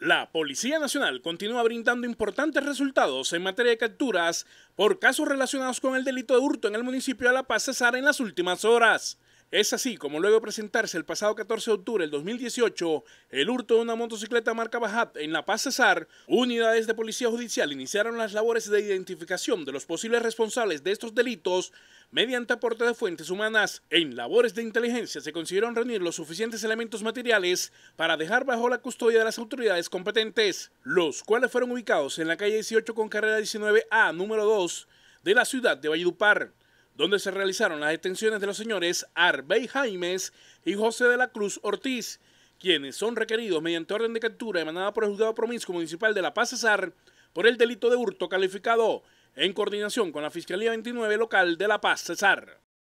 La Policía Nacional continúa brindando importantes resultados en materia de capturas por casos relacionados con el delito de hurto en el municipio de La Paz Cesar en las últimas horas. Es así como luego de presentarse el pasado 14 de octubre del 2018 el hurto de una motocicleta marca Bajat en La Paz Cesar, unidades de policía judicial iniciaron las labores de identificación de los posibles responsables de estos delitos Mediante aporte de fuentes humanas en labores de inteligencia se consiguieron reunir los suficientes elementos materiales para dejar bajo la custodia de las autoridades competentes, los cuales fueron ubicados en la calle 18 con carrera 19A número 2 de la ciudad de Valledupar, donde se realizaron las detenciones de los señores Arbey Jaimes y José de la Cruz Ortiz, quienes son requeridos mediante orden de captura emanada por el juzgado promiscuo municipal de La Paz Cesar por el delito de hurto calificado en coordinación con la Fiscalía 29 Local de La Paz, Cesar.